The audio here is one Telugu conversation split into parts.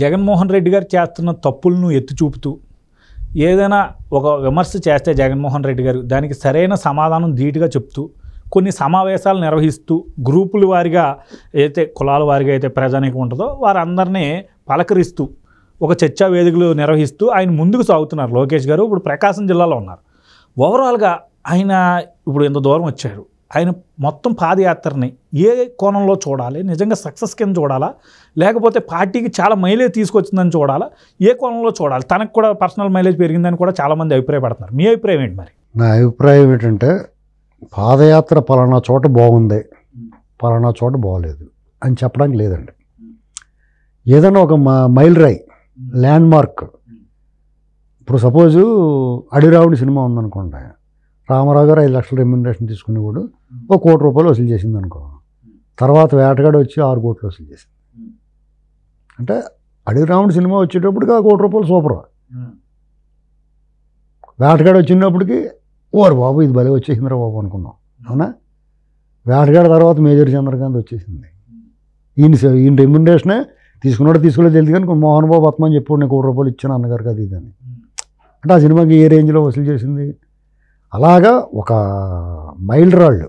జగన్మోహన్ రెడ్డి గారు చేస్తున్న తప్పులను ఎత్తి చూపుతూ ఏదైనా ఒక విమర్శ చేస్తే జగన్మోహన్ రెడ్డి గారు దానికి సరైన సమాధానం ధీటుగా చెప్తూ కొన్ని సమావేశాలు నిర్వహిస్తూ గ్రూపుల వారిగా అయితే కులాల వారిగా అయితే ప్రజానికి ఉంటుందో వారందరినీ పలకరిస్తూ ఒక చర్చా వేదికలు నిర్వహిస్తూ ఆయన ముందుకు సాగుతున్నారు లోకేష్ గారు ఇప్పుడు ప్రకాశం జిల్లాలో ఉన్నారు ఓవరాల్గా ఆయన ఇప్పుడు ఎంత దూరం వచ్చారు ఆయన మొత్తం పాదయాత్రని ఏ కోణంలో చూడాలి నిజంగా సక్సెస్ కింద చూడాలా లేకపోతే పార్టీకి చాలా మైలేజ్ తీసుకొచ్చిందని చూడాలా ఏ కోణంలో చూడాలి తనకు కూడా పర్సనల్ మైలేజ్ పెరిగిందని కూడా చాలామంది అభిప్రాయపడుతున్నారు మీ అభిప్రాయం ఏంటి మరి నా అభిప్రాయం ఏంటంటే పాదయాత్ర పలానా చోట బాగుంది పలానా చోట బాగలేదు అని చెప్పడానికి లేదండి ఏదైనా ఒక మైల్ రై ల్యాండ్ మార్క్ ఇప్పుడు సపోజు అడిరావుడి సినిమా ఉందనుకుంటా రామారావు గారు ఐదు లక్షల రెమ్యునరేషన్ తీసుకునేవాడు ఒక కోటి రూపాయలు వసూలు చేసింది అనుకో తర్వాత వేటగాడు వచ్చి ఆరు కోట్లు వసూలు చేసింది అంటే అడవి రాముడు సినిమా వచ్చేటప్పటికి ఆ కోటి రూపాయలు సూపర్ వేటగాడు వచ్చినప్పటికి ఓరు బాబు ఇది భలే వచ్చేసిందిరా బాబు అనుకున్నాం అవునా వేటగాడి తర్వాత మేజర్ చంద్రకాంత్ వచ్చేసింది ఈయన ఈయన రెమ్యునరేషనే తీసుకున్నాడు తీసుకునే తెలియదు కానీ మోహన్ బాబు ఆత్మ అని చెప్పాడు నేను కోటి రూపాయలు ఇచ్చాను అన్నగారు కదా ఇదని అంటే ఆ సినిమాకి ఏ రేంజ్లో వసూలు చేసింది అలాగా ఒక మైల్ రాళ్ళు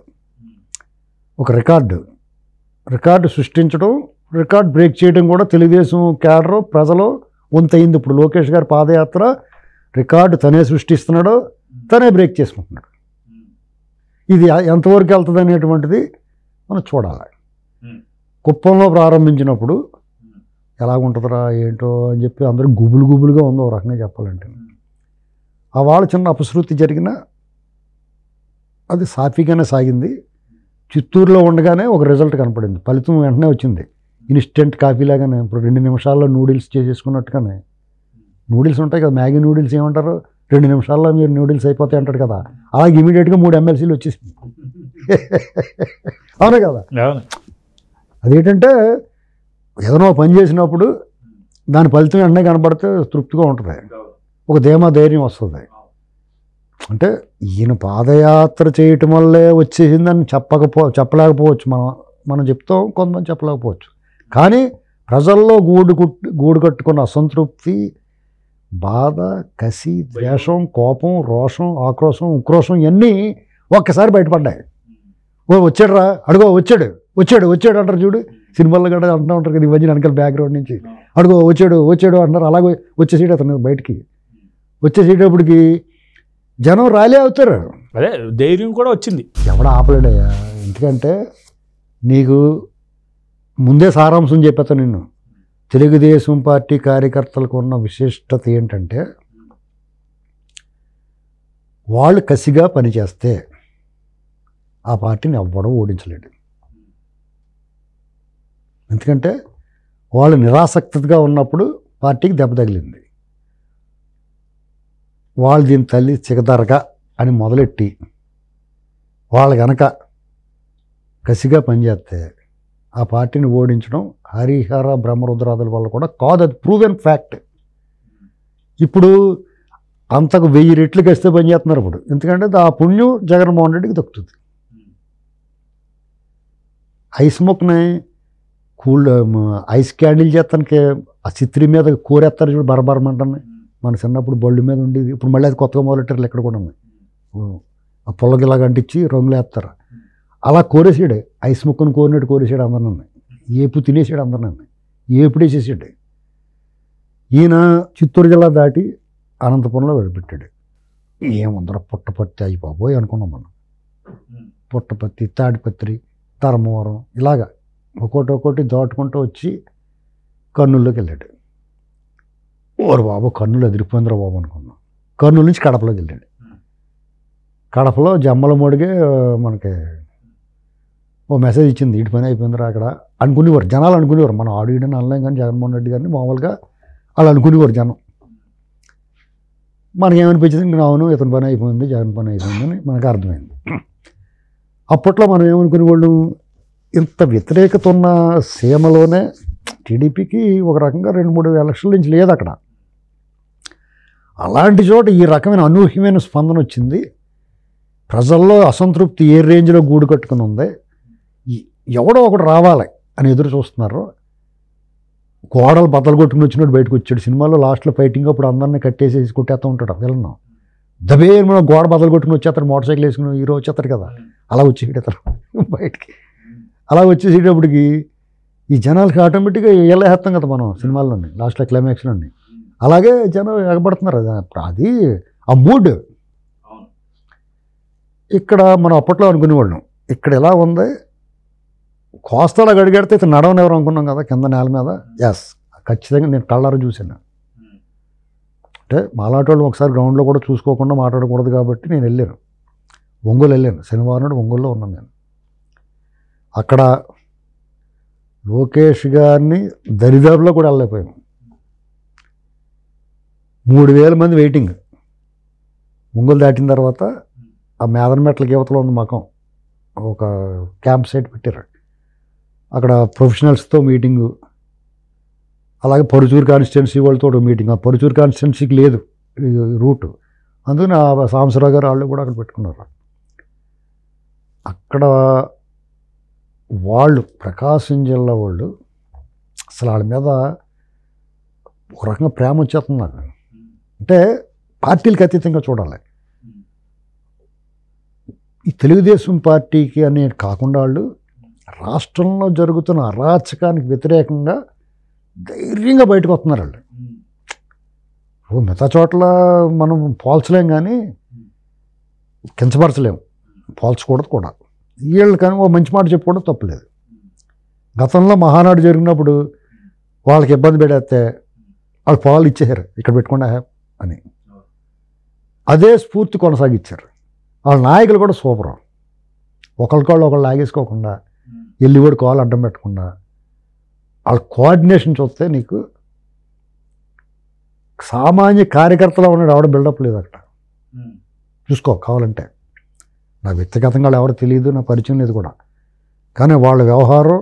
ఒక రికార్డు రికార్డు సృష్టించడం రికార్డ్ బ్రేక్ చేయడం కూడా తెలుగుదేశం క్యాడరు ప్రజలు వంతయింది ఇప్పుడు లోకేష్ గారి పాదయాత్ర రికార్డు తనే సృష్టిస్తున్నాడు తనే బ్రేక్ చేసుకుంటున్నాడు ఇది ఎంతవరకు వెళ్తుంది అనేటువంటిది మనం చూడాలి కుప్పంలో ప్రారంభించినప్పుడు ఎలా ఉంటుందిరా ఏంటో అని చెప్పి అందరూ గుబులు గుబులుగా ఉందో ఒక రకంగా చెప్పాలంటే ఆ వాళ్ళ చిన్న అపశృతి జరిగిన అది సాఫీగానే సాగింది చిత్తూరులో ఉండగానే ఒక రిజల్ట్ కనపడింది ఫలితం వెంటనే వచ్చింది ఇన్స్టెంట్ కాఫీలాగానే ఇప్పుడు రెండు నిమిషాల్లో నూడిల్స్ చేసేసుకున్నట్టుగానే నూడిల్స్ ఉంటాయి కదా మ్యాగీ నూడిల్స్ ఏమంటారు రెండు నిమిషాల్లో మీరు నూడిల్స్ అయిపోతాయి అంటారు కదా అలాగే ఇమీడియట్గా మూడు ఎమ్మెల్సీలు వచ్చేసి అవునా కదా అదేంటంటే ఏదైనా పని చేసినప్పుడు దాని ఫలితం వెంటనే కనబడితే తృప్తిగా ఉంటుంది ఒక ధీమా ధైర్యం వస్తుంది అంటే ఈయన పాదయాత్ర చేయటం వల్లే వచ్చేసిందని చెప్పకపో చెప్పలేకపోవచ్చు మనం మనం చెప్తాం కొంతమంది చెప్పలేకపోవచ్చు కానీ ప్రజల్లో గూడు కుట్టి గూడు కట్టుకున్న అసంతృప్తి బాధ కసి ద్వేషం కోపం రోషం ఆక్రోషం ఉక్రోషం ఇవన్నీ ఒక్కసారి బయటపడ్డాయి ఓ వచ్చాడురా అడుగో వచ్చాడు వచ్చాడు వచ్చాడు అంటారు చూడు సినిమాల్లో కూడా అంటూ ఉంటారు కదా ఈ వెనకాల బ్యాక్గ్రౌండ్ నుంచి అడుగో వచ్చాడు వచ్చాడు అంటారు అలాగే వచ్చేసేటప్పుడు అతను బయటికి వచ్చేసేటప్పటికి జనం రాలే అవుతారు అదే ధైర్యం కూడా వచ్చింది ఎవడ ఆపలేడయ్యా ఎందుకంటే నీకు ముందే సారాంశం చెప్పేస్తా నిన్ను తెలుగుదేశం పార్టీ కార్యకర్తలకు ఉన్న విశిష్టత ఏంటంటే వాళ్ళు కసిగా పనిచేస్తే ఆ పార్టీని ఎవ్వడం ఓడించలేడు ఎందుకంటే వాళ్ళు నిరాసక్తగా ఉన్నప్పుడు పార్టీకి దెబ్బ తగిలింది వాళ్ళు దీని తల్లి చిగదరగా అని మొదలెట్టి వాళ్ళు గనక కసిగా పనిచేస్తే ఆ పార్టీని ఓడించడం హరిహర బ్రహ్మరుద్రాదుల వల్ల కూడా కాదు అది ప్రూవెన్ ఫ్యాక్ట్ ఇప్పుడు అంతకు వెయ్యి రెట్లు కస్తే పనిచేస్తున్నారు ఇప్పుడు ఎందుకంటే ఆ పుణ్యం జగన్మోహన్ రెడ్డికి దక్కుతుంది ఐస్మోక్ని కూల్ ఐస్ క్యాండిల్ చేస్తానికి ఆ చిత్రి మీద కూరేస్తారు చూడు బరబరమంటాను మన చిన్నప్పుడు బళ్ళు మీద ఉండేది ఇప్పుడు మళ్ళీ అది కొత్తగా మొదలెట్టారు ఇక్కడ కూడా ఉన్నాయి ఆ పొల్లకి ఇలాగ అంటించి రంగులు వేస్తారు అలా కోరేసాడు ఐస్ ముక్కను కోరినట్టు కోరేసాడు అందరినీ ఏపు తినేసాడు అందరినీ ఏపుడు వేసేసాడు ఈయన చిత్తూరు జిల్లా దాటి అనంతపురంలో వెళ్ళిపెట్టాడు ఏముందర పుట్టపత్తి అయ్యి బాబోయ్ అనుకున్నాం మనం పుట్టపత్తి తాడిపత్రి ధర్మవరం ఇలాగా ఒక్కొక్కటి దాటుకుంటూ వచ్చి కర్నూలులోకి వెళ్ళాడు ఓరు బాబు కర్నూలు ఎదిరిపోయిందిరా బాబు అనుకున్నాం కర్నూలు నుంచి కడపలోకి వెళ్ళాడు కడపలో జమ్మలమూడికే మనకి ఓ మెసేజ్ ఇచ్చింది ఇటు పని అయిపోయిందిరా అక్కడ అనుకునేవారు జనాలు అనుకునేవారు మనం ఆడియడని అనలేం కానీ జగన్మోహన్ రెడ్డి గారిని మామూలుగా వాళ్ళు అనుకునేవారు జనం ఏమనిపించింది ఇంకా అవును ఇతని పని అయిపోయింది జగన్ పని అయిపోయిందని మనకు అర్థమైంది అప్పట్లో మనం ఏమనుకునే వాళ్ళు ఇంత వ్యతిరేకత ఉన్న సీమలోనే టీడీపీకి ఒక రకంగా రెండు మూడు ఎలక్షన్ల నుంచి లేదు అక్కడ అలాంటి చోట ఈ రకమైన అనూహ్యమైన స్పందన వచ్చింది ప్రజల్లో అసంతృప్తి ఏ రేంజ్లో గూడు కట్టుకుని ఉంది ఎవడో ఒకటి రావాలి అని ఎదురు చూస్తున్నారు గోడలు బద్దలు కొట్టుకుని వచ్చినట్టు బయటకు వచ్చాడు సినిమాలో లాస్ట్లో ఫైటింగ్ అప్పుడు అందరినీ కట్టేసేసి కొట్టేస్తూ ఉంటాడు వెళ్ళను దబే మనం గోడ బద్దలు కొట్టుకుని వచ్చేస్తారు మోటార్ సైకిల్ వేసుకుని హీరో వచ్చేస్తారు కదా అలా వచ్చేసి అతను బయటికి అలా వచ్చేసేటప్పటికి ఈ జనాలకి ఆటోమేటిక్గా వెళ్ళేస్తాం కదా మనం సినిమాల్లోనే లాస్ట్లో క్లైమాక్స్లోనే అలాగే జనం ఎగబడుతున్నారు అది ఆ మూడ్ ఇక్కడ మనం అప్పట్లో అనుకునేవాళ్ళం ఇక్కడ ఎలా ఉంది కోస్తాలో గడిగడితే ఇతను నడవని ఎవరు అనుకున్నాం కదా కింద నేల మీద ఎస్ hmm. ఖచ్చితంగా నేను కళ్ళారు చూశాను hmm. అంటే మాలాటి వాళ్ళు ఒకసారి గ్రౌండ్లో కూడా చూసుకోకుండా మాట్లాడకూడదు కాబట్టి నేను వెళ్ళాను ఒంగోలు వెళ్ళాను శనివారం నాడు ఒంగోలులో ఉన్నాను నేను అక్కడ లోకేష్ గారిని దరిదాపులో కూడా వెళ్ళలేకపోయాము మూడు వేల మంది వెయిటింగ్ ముంగులు దాటిన తర్వాత ఆ మేదన మెట్ల గీవతలో ఉంది మకం ఒక క్యాంప్ సైట్ పెట్టారు అక్కడ ప్రొఫెషనల్స్తో మీటింగు అలాగే పరుచూరు కాన్స్టిట్యున్సీ వాళ్ళతో మీటింగ్ ఆ పరుచూరు కాన్స్టిట్యున్సీకి లేదు రూట్ అందుకని ఆ సాంబశివరావు గారు వాళ్ళు కూడా అక్కడ పెట్టుకున్నారు అక్కడ వాళ్ళు ప్రకాశం జిల్లా వాళ్ళు అసలు వాళ్ళ మీద ఒక రకంగా ప్రేమ వచ్చేస్తుంది నాకు అంటే పార్టీలకు అతీతంగా చూడాలి ఈ తెలుగుదేశం పార్టీకి అనే కాకుండా వాళ్ళు రాష్ట్రంలో జరుగుతున్న అరాచకానికి వ్యతిరేకంగా ధైర్యంగా బయటకు వస్తున్నారు వాళ్ళు మిగతా చోట్ల మనం పోల్చలేం కానీ కించపరచలేము పోల్చకూడదు కూడా వీళ్ళు కానీ ఓ మంచి మాట చెప్పుకోవడం తప్పలేదు గతంలో మహానాడు జరిగినప్పుడు వాళ్ళకి ఇబ్బంది పెడేస్తే వాళ్ళు పాలు ఇచ్చేసారు ఇక్కడ పెట్టుకుండా అని అదే స్ఫూర్తి కొనసాగించారు వాళ్ళ నాయకులు కూడా సూపర్ ఒకరికొళ్ళు ఒకళ్ళు లాగేసుకోకుండా వెళ్ళివాడు hmm. కాలు అడ్డం పెట్టకుండా వాళ్ళ కోఆర్డినేషన్ చూస్తే నీకు సామాన్య కార్యకర్తలో ఉన్నాడు ఆవిడ బిల్డప్ లేదు అక్కడ hmm. చూసుకో కావాలంటే నా వ్యక్తిగతంగా వాళ్ళు ఎవరు తెలియదు నా పరిచయం లేదు కూడా కానీ వాళ్ళ వ్యవహారం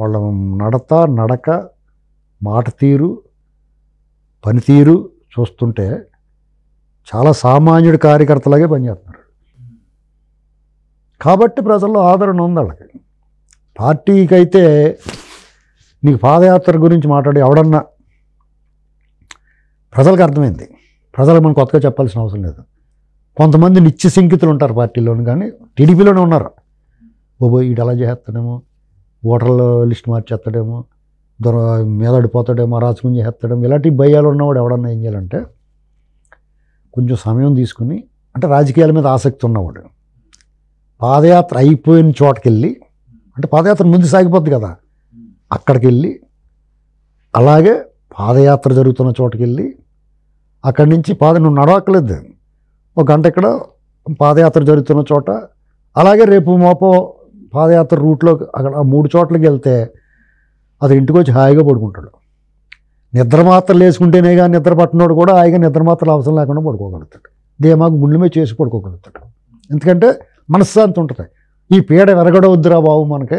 వాళ్ళ నడత నడక మాట తీరు పనితీరు చూస్తుంటే చాలా సామాన్యుడి కార్యకర్తలాగే పనిచేస్తున్నారు కాబట్టి ప్రజల్లో ఆదరణ ఉంది వాళ్ళకి పార్టీకైతే నీకు పాదయాత్ర గురించి మాట్లాడి ఎవడన్నా ప్రజలకు అర్థమైంది ప్రజలకు మనం కొత్తగా చెప్పాల్సిన అవసరం లేదు కొంతమంది నిత్య సింకితులు ఉంటారు పార్టీలోను కానీ టీడీపీలోనే ఉన్నారు బాబోయ్ వీడు ఎలా చేస్తాడేమో ఓటర్ల లిస్ట్ మార్చేస్తాడేమో దొర మీదడిపోతాడేమో రాసుకుని ఎత్తడం ఇలాంటి భయాలు ఉన్నవాడు ఎవడన్నా ఏం చేయాలంటే కొంచెం సమయం తీసుకుని అంటే రాజకీయాల మీద ఆసక్తి ఉన్నవాడు పాదయాత్ర అయిపోయిన చోటకి వెళ్ళి అంటే పాదయాత్ర ముందు సాగిపోద్ది కదా అక్కడికి వెళ్ళి అలాగే పాదయాత్ర జరుగుతున్న చోటకి వెళ్ళి అక్కడి నుంచి పాద నువ్వు నడవక్కలేదు ఒక గంట ఇక్కడ పాదయాత్ర జరుగుతున్న చోట అలాగే రేపు మోపో పాదయాత్ర రూట్లో అక్కడ ఆ మూడు చోట్లకి వెళ్తే అతను ఇంటికి వచ్చి హాయిగా పడుకుంటాడు నిద్ర మాత్రలు వేసుకుంటేనే కానీ నిద్ర పట్టినోడు కూడా హాయిగా నిద్ర మాత్రలు అవసరం లేకుండా పడుకోగలుగుతాడు దేమాకు గుండె మీద చేసి పడుకోగలుగుతాడు ఎందుకంటే మనశ్శాంతి ఉంటుంది ఈ పీడ వెరగడవద్దురా బాబు మనకి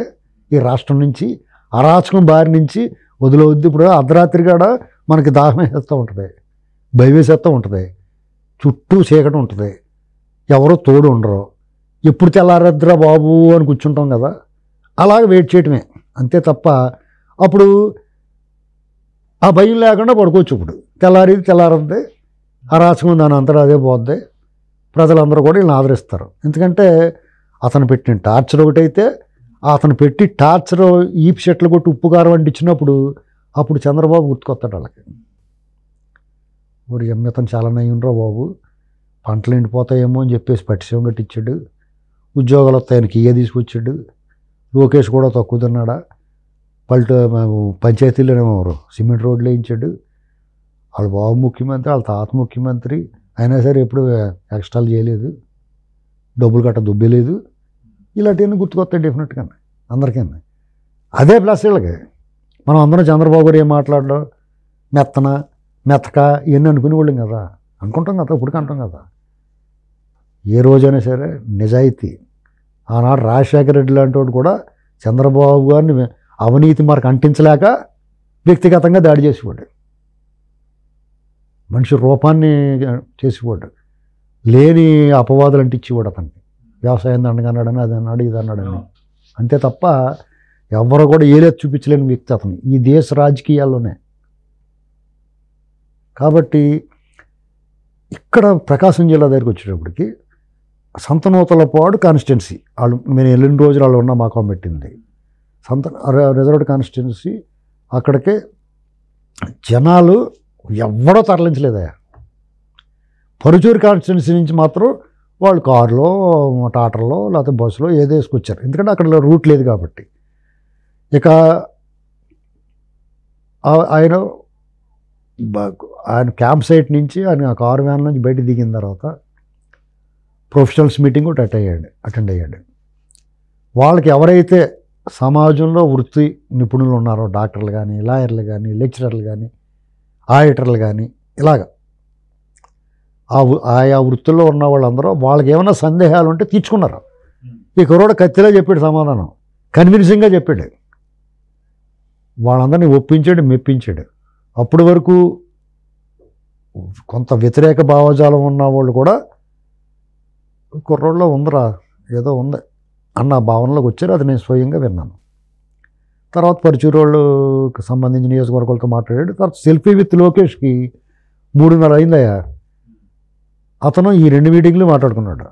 ఈ రాష్ట్రం నుంచి అరాచకం బారి నుంచి వదిలవద్దు ఇప్పుడు అర్ధరాత్రి కాడ మనకి దాహం వేస్తూ ఉంటుంది భయవేసేస్తూ ఉంటుంది చుట్టూ చీకటి ఉంటుంది ఎవరో తోడు ఉండరు ఎప్పుడు తెల్లారద్దురా బాబు అని కూర్చుంటాం కదా అలాగ వెయిట్ చేయటమే అంతే తప్ప అప్పుడు ఆ భయం లేకుండా పడుకోవచ్చు ఇప్పుడు తెల్లారి తెల్లారద్ది అరాచకం దాని అంతటా అదే పోద్ది ప్రజలందరూ కూడా వీళ్ళని ఆదరిస్తారు ఎందుకంటే అతను పెట్టిన టార్చర్ ఒకటైతే అతను పెట్టి టార్చర్ ఈప్ చెట్లు కొట్టి ఉప్పు కారం అంటించినప్పుడు అప్పుడు చంద్రబాబు గుర్తుకొస్తాడు వాళ్ళకి ఎమ్మె అతను చాలా నయ్యంరా బాబు పంటలు ఎండిపోతాయేమో అని చెప్పేసి పట్టిసం కట్టించాడు ఉద్యోగాలు వస్తాయని ఇయ్య తీసుకొచ్చాడు లోకేష్ కూడా తక్కువ తిన్నాడా పల్టు పంచాయతీలోనేమో సిమెంట్ రోడ్లు వేయించాడు వాళ్ళ బాబు ముఖ్యమంత్రి వాళ్ళ తాత ముఖ్యమంత్రి అయినా సరే ఎప్పుడు ఎక్స్ట్రాలు చేయలేదు డబ్బులు కట్ట దుబ్బేలేదు ఇలాంటివన్నీ గుర్తుకొస్తాయి డెఫినెట్గా అందరికన్నా అదే ప్లస్ వీళ్ళకి మనం అందరం చంద్రబాబు గారు ఏం మాట్లాడడం మెత్తన మెత్తక ఇవన్నీ వాళ్ళం కదా అనుకుంటాం కదా ఇప్పుడు అంటాం కదా ఏ రోజైనా సరే నిజాయితీ ఆనాడు రాజశేఖర రెడ్డి లాంటి వాడు కూడా చంద్రబాబు గారిని అవినీతి మార్కు అంటించలేక వ్యక్తిగతంగా దాడి చేసిపోడు మనిషి రూపాన్ని చేసేవాడు లేని అపవాదులు అంటించేవాడు అతన్ని వ్యవసాయం దండగన్నాడని అది అన్నాడు ఇది అన్నాడని అంతే తప్ప ఎవరు కూడా ఏలేదు చూపించలేని వ్యక్తి అతను ఈ దేశ రాజకీయాల్లోనే కాబట్టి ఇక్కడ ప్రకాశం జిల్లా దగ్గరికి వచ్చేటప్పటికి సంతనూతలపాడు కాన్స్టిట్యున్సీ వాళ్ళు నేను వెళ్ళిన రోజులు వాళ్ళు ఉన్నా మాకం పెట్టింది సంత రిజర్వ్డ్ కాన్స్టిట్యున్సీ అక్కడికి జనాలు ఎవడో తరలించలేదయా పరుచూరు కాన్స్టిట్యున్సీ నుంచి మాత్రం వాళ్ళు కారులో టాటర్లో లేకపోతే బస్సులో ఏదో వేసుకొచ్చారు ఎందుకంటే అక్కడ రూట్ లేదు కాబట్టి ఇక ఆయన ఆయన క్యాంప్ సైట్ నుంచి ఆయన కార్ వ్యాన్ నుంచి బయట దిగిన తర్వాత ప్రొఫెషనల్స్ మీటింగ్ కూడా అటెండ్ అయ్యాడు అటెండ్ అయ్యాడు వాళ్ళకి ఎవరైతే సమాజంలో వృత్తి నిపుణులు ఉన్నారో డాక్టర్లు కానీ లాయర్లు కానీ లెక్చరర్లు కానీ ఆడిటర్లు కానీ ఇలాగ ఆ ఆయా వృత్తుల్లో ఉన్న వాళ్ళందరూ వాళ్ళకి ఏమైనా సందేహాలు ఉంటే తీర్చుకున్నారు ఈ కుర్రోడు కత్తిలో చెప్పాడు సమాధానం కన్విన్సింగ్గా చెప్పాడు వాళ్ళందరినీ ఒప్పించాడు మెప్పించాడు అప్పటి వరకు కొంత వ్యతిరేక భావజాలం ఉన్న వాళ్ళు కూడా కుర్రోడలో ఉందిరా ఏదో ఉంది అన్న భావనలోకి వచ్చారు అది నేను స్వయంగా విన్నాను తర్వాత పరిచూరు వాళ్ళకి సంబంధించి నియోజకవర్గాలతో మాట్లాడాడు తర్వాత సెల్ఫీ విత్ లోకేష్కి మూడున్నర అయిందయ్యా అతను ఈ రెండు మీటింగ్లు మాట్లాడుకున్నాడు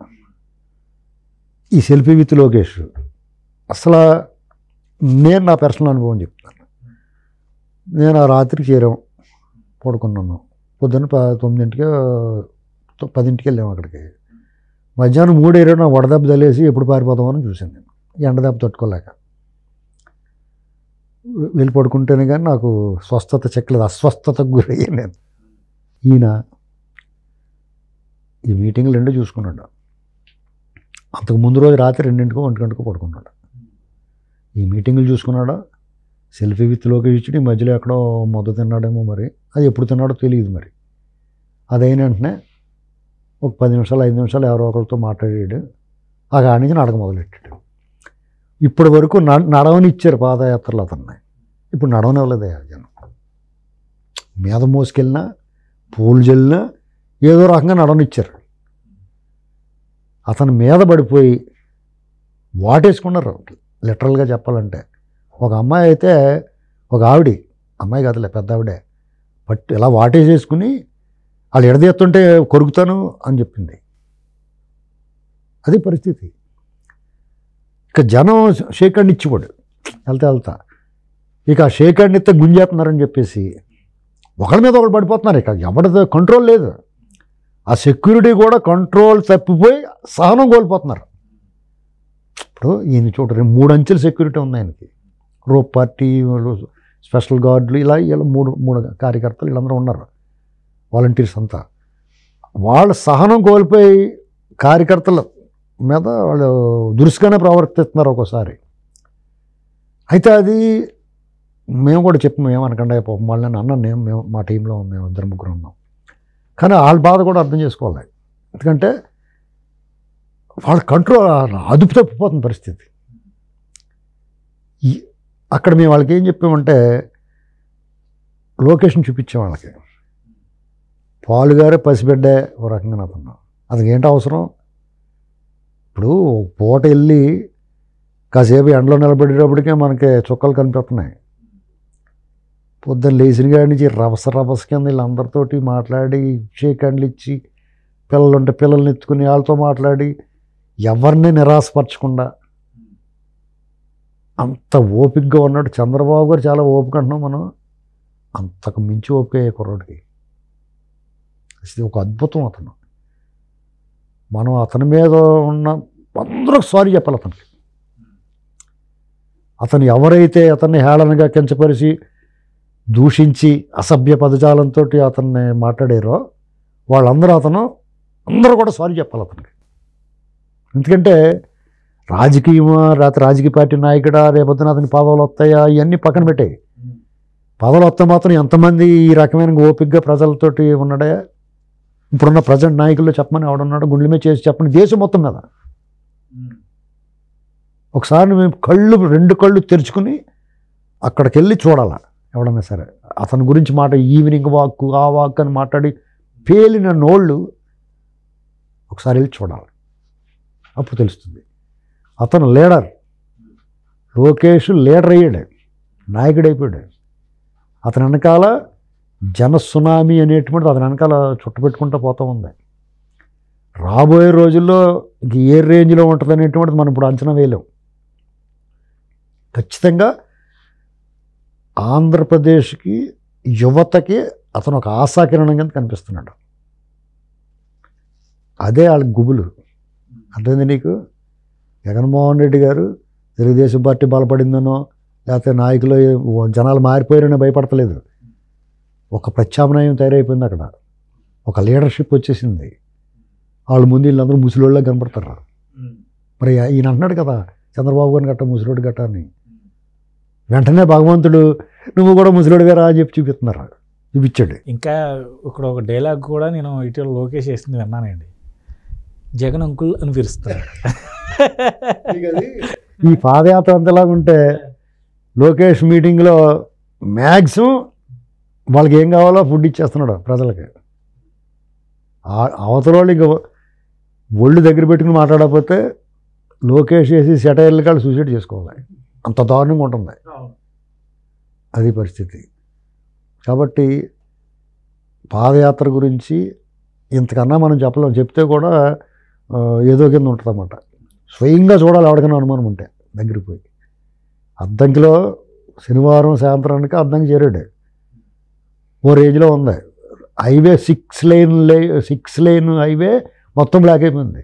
ఈ సెల్ఫీ విత్ లోకేష్ అసలు నేను నా పర్సనల్ అనుభవం చెప్తాను నేను ఆ రాత్రి చేరాం పడుకున్నాను పొద్దున్న ప తొమ్మిదింటికి పదింటికి వెళ్ళాము అక్కడికి మధ్యాహ్నం మూడు ఇరవై వడదెబ్బ తలేసి ఎప్పుడు పారిపోతామని చూశాను నేను ఎండదెబ్బ తట్టుకోలేక వెళ్ళి పడుకుంటేనే కానీ నాకు స్వస్థత చెక్కలేదు అస్వస్థతకు గురయ్యాను నేను ఈయన ఈ మీటింగ్లు రెండో చూసుకున్నాడు అంతకు ముందు రోజు రాత్రి రెండింటికో ఒంటి గంటకో పడుకున్నాడు ఈ మీటింగులు చూసుకున్నాడు సెల్ఫీ విత్ లోకేష్ ఈ మధ్యలో ఎక్కడో మొదలు తిన్నాడేమో మరి అది ఎప్పుడు తిన్నాడో తెలియదు మరి అదైన వెంటనే ఒక పది నిమిషాలు ఐదు నిమిషాలు ఎవరో ఒకరితో మాట్లాడాడు ఆ కాడి నుంచి నడక మొదలెట్టాడు ఇప్పటి వరకు నడవనిచ్చారు పాదయాత్రలు అతన్ని ఇప్పుడు నడవనివ్వలేదు జనం మీద మోసుకెళ్ళినా పూలు చెల్లినా ఏదో రకంగా నడవనిచ్చారు అతని మీద పడిపోయి వాటేసుకున్నారు లిటరల్గా చెప్పాలంటే ఒక అమ్మాయి అయితే ఒక ఆవిడి అమ్మాయి కదలే పెద్ద ఆవిడే బట్ ఇలా వాటేసేసుకుని వాళ్ళు ఎడదీస్తుంటే కొరుకుతాను అని చెప్పింది అదే పరిస్థితి ఇక జనం షేక్ ఇచ్చిపోడు వెళ్తా వెళ్తా ఇక ఆ షేక్ ఇస్తే గుంజేస్తున్నారని చెప్పేసి ఒకళ్ళ మీద ఒకళ్ళు పడిపోతున్నారు ఇక ఎవరి కంట్రోల్ లేదు ఆ సెక్యూరిటీ కూడా కంట్రోల్ తప్పిపోయి సహనం కోల్పోతున్నారు ఇప్పుడు ఈయన చూడరు మూడు అంచెల సెక్యూరిటీ ఉంది ఆయనకి రో పార్టీ స్పెషల్ గార్డులు ఇలా ఇలా మూడు మూడు కార్యకర్తలు వీళ్ళందరూ ఉన్నారు వాలంటీర్స్ అంతా వాళ్ళ సహనం కోల్పోయి కార్యకర్తల మీద వాళ్ళు దురుసుగానే ప్రవర్తిస్తున్నారు ఒక్కోసారి అయితే అది మేము కూడా చెప్పి అనకుండా పాపం వాళ్ళని అన్న నేను మేము మా టీంలో మేము ఇద్దరు ముగ్గురు ఉన్నాం కానీ వాళ్ళ బాధ కూడా అర్థం చేసుకోవాలి ఎందుకంటే వాళ్ళ కంట్రోల్ అదుపు తప్పిపోతుంది పరిస్థితి అక్కడ మేము వాళ్ళకి ఏం చెప్పామంటే లొకేషన్ చూపించాం వాళ్ళకి పాలు గారు పసిబిడ్డే ఓ రకంగా అతను అది ఏంటి అవసరం ఇప్పుడు పూట వెళ్ళి కాసేపు ఎండలో నిలబడేటప్పటికే మనకి చుక్కలు కనిపిస్తున్నాయి పొద్దున్న లేచిన కాడి నుంచి రవస రవస కింద వీళ్ళందరితోటి మాట్లాడి షేక్ కండ్లు ఇచ్చి పిల్లలుంటే పిల్లల్ని ఎత్తుకుని వాళ్ళతో మాట్లాడి ఎవరిని నిరాశపరచకుండా అంత ఓపికగా ఉన్నాడు చంద్రబాబు గారు చాలా ఓపిక అంటున్నాం మనం అంతకు మించి ఓపిక అయ్యే కుర్రోడికి ఇది ఒక అద్భుతం అతను మనం అతని మీద ఉన్న అందరూ సారీ చెప్పాలి అతనికి అతను ఎవరైతే అతన్ని హేళనగా కించపరిచి దూషించి అసభ్య పదజాలంతో అతన్ని మాట్లాడారో వాళ్ళందరూ అతను అందరూ కూడా సారీ చెప్పాలి అతనికి ఎందుకంటే రాజకీయమా రాత్రి రాజకీయ పార్టీ నాయకుడా రేపొద్దున అతని పదవులు వస్తాయా ఇవన్నీ పక్కన పెట్టాయి పదవులు వస్తే మాత్రం ఎంతమంది ఈ రకమైన ఓపికగా ప్రజలతోటి ఉన్నాడే ఇప్పుడున్న ప్రజెంట్ నాయకుల్లో చెప్పమని ఎవడున్నాడు గుండెమే మీద చేసి చెప్పని దేశం మొత్తం మీద ఒకసారి మేము కళ్ళు రెండు కళ్ళు తెరుచుకుని అక్కడికి వెళ్ళి చూడాల ఎవడన్నా సరే అతని గురించి మాట ఈవినింగ్ వాక్ ఆ వాక్ అని మాట్లాడి పేలిన నోళ్ళు ఒకసారి వెళ్ళి చూడాలి అప్పుడు తెలుస్తుంది అతను లీడర్ లోకేష్ లీడర్ అయ్యాడు నాయకుడు అయిపోయాడు అతను వెనకాల జన సునామీ అనేటువంటిది అది వెనకాల చుట్టుపెట్టుకుంటూ పోతూ ఉంది రాబోయే రోజుల్లో ఏ రేంజ్లో ఉంటుంది అనేటువంటిది మనం ఇప్పుడు అంచనా వేయలేం ఖచ్చితంగా ఆంధ్రప్రదేశ్కి యువతకి అతను ఒక ఆశాకిరణం కింద కనిపిస్తున్నాడు అదే వాళ్ళ గుబులు అర్థమైంది నీకు జగన్మోహన్ రెడ్డి గారు తెలుగుదేశం పార్టీ బలపడిందనో లేకపోతే నాయకులు జనాలు మారిపోయారని భయపడతలేదు ఒక ప్రత్యామ్నాయం తయారైపోయింది అక్కడ ఒక లీడర్షిప్ వచ్చేసింది వాళ్ళ ముందు వీళ్ళందరూ ముసలోళ్ళ కనపడతారు మరి ఈయన అంటున్నాడు కదా చంద్రబాబు గారిని గట్ట ముసలోడు గట్ట అని వెంటనే భగవంతుడు నువ్వు కూడా ముసలిడు వేరా అని చెప్పి చూపిస్తున్నారు చూపించాడు ఇంకా ఇక్కడ ఒక డైలాగ్ కూడా నేను ఇటీవల లోకేష్ వేసింది విన్నానండి జగన్ అంకుల్ అని పిలుస్తాడు ఈ పాదయాత్ర అంతలాగా ఉంటే లోకేష్ మీటింగ్లో మ్యాక్సిమం వాళ్ళకి ఏం కావాలో ఫుడ్ ఇచ్చేస్తున్నాడు ప్రజలకి అవతల వాళ్ళు ఇంకా ఒళ్ళు దగ్గర పెట్టుకుని మాట్లాడకపోతే లోకేష్ వేసి సెటైర్లు కాళ్ళు సూసైడ్ చేసుకోవాలి అంత దారుణంగా ఉంటుంది అది పరిస్థితి కాబట్టి పాదయాత్ర గురించి ఇంతకన్నా మనం చెప్పలేం చెప్తే కూడా ఏదో కింద ఉంటుందన్నమాట స్వయంగా చూడాలి ఎవరికైనా అనుమానం ఉంటే దగ్గరికి పోయి అద్దంకిలో శనివారం సాయంత్రానికి అద్దంకి చేరాడు ఓ రేంజ్లో ఉంది హైవే సిక్స్ లేన్ లే సిక్స్ లేన్ హైవే మొత్తం బ్లాక్ అయిపోయింది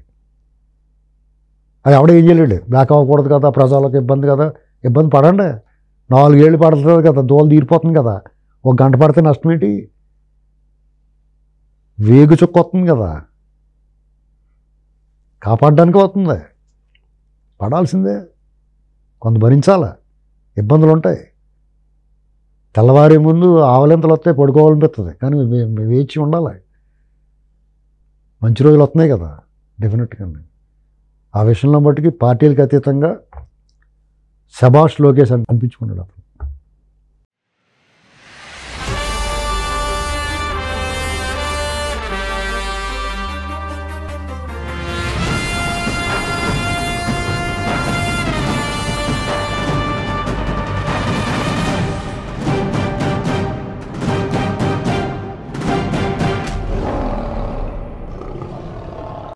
అది ఎవడ ఏం చేయలేడు బ్లాక్ అవ్వకూడదు కదా ప్రజలకు ఇబ్బంది కదా ఇబ్బంది పడండి నాలుగేళ్ళు పడుతుంది కదా దోలు తీరిపోతుంది కదా ఒక గంట పడితే నష్టం ఏంటి వేగు చుక్కొస్తుంది కదా కాపాడడానికి అవుతుంది పడాల్సిందే కొంత భరించాలా ఇబ్బందులు ఉంటాయి తెల్లవారే ముందు ఆవలింతలు వస్తే పడుకోవాలనిపిస్తుంది కానీ వేచి ఉండాలి మంచి రోజులు వస్తున్నాయి కదా డెఫినెట్గా ఆ విషయంలో మట్టుకి పార్టీలకు అతీతంగా శభాష్ లోకేష్ అనిపించుకున్నాడు